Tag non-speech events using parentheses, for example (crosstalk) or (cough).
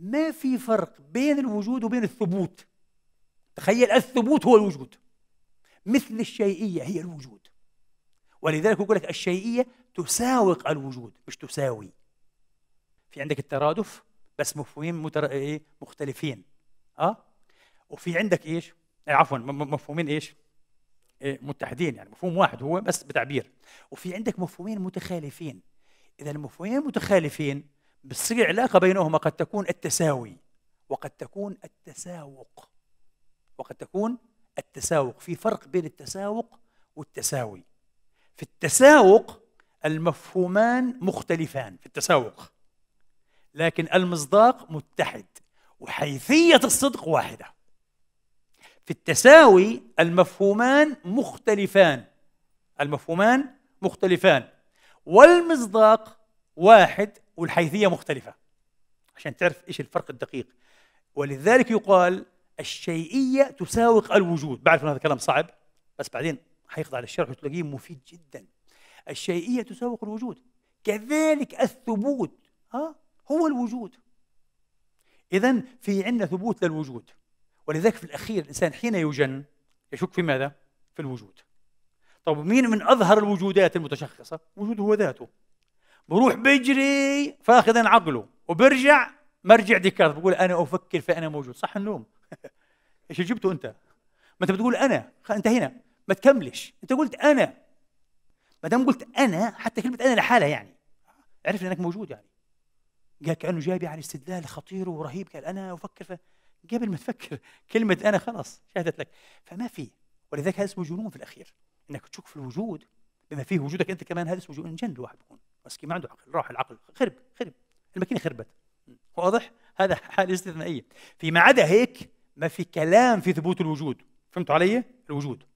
ما في فرق بين الوجود وبين الثبوت تخيل الثبوت هو الوجود مثل الشيئية هي الوجود ولذلك يقول لك الشيئية تساوق الوجود مش تساوي في عندك الترادف بس مفهومين متر... إيه؟ مختلفين اه وفي عندك ايش؟ إيه عفوا مفهومين ايش؟ إيه متحدين يعني مفهوم واحد هو بس بتعبير وفي عندك مفهومين متخالفين اذا المفهومين المتخالفين بتصير علاقة بينهما قد تكون التساوي وقد تكون التساوق وقد تكون التساوق في فرق بين التساوق والتساوي في التساوق المفهومان مختلفان في التساوق لكن المصداق متحد وحيثية الصدق واحدة في التساوي المفهومان مختلفان المفهومان مختلفان والمصداق واحد والحيثية مختلفة عشان تعرف إيش الفرق الدقيق ولذلك يقال الشيئية تساوق الوجود بعرف أن هذا كلام صعب بس بعدين حيخضع على الشرح وتلاقيه مفيد جدا الشيئية تساوق الوجود كذلك الثبوت ها هو الوجود إذا في عندنا ثبوت للوجود ولذلك في الأخير الإنسان حين يجن يشك في ماذا؟ في الوجود طب مين من أظهر الوجودات المتشخصة؟ وجود هو ذاته بروح بجري فاخذ عقله وبرجع مرجع ديكارت بقول انا افكر فانا موجود صح النوم (laughs) ايش جبته انت ما انت بتقول انا انت هنا ما تكملش انت قلت انا ما دام قلت انا حتى كلمه انا لحالها يعني عرف انك موجود يعني قال كانه جاي يعني استدلال خطير ورهيب قال انا افكر ف... قبل ما تفكر (laughs) كلمه انا خلاص شهدت لك فما في ولذلك هذا اسمه جنون في الاخير انك تشك في الوجود بما فيه وجودك انت كمان هذا اسمه جنون جن الواحد بيكون مسكين ما عنده عقل راح العقل خرب خرب الماكينه خربت واضح هذا حال استثنائيه فيما عدا هيك ما في كلام في ثبوت الوجود فهمتوا علي الوجود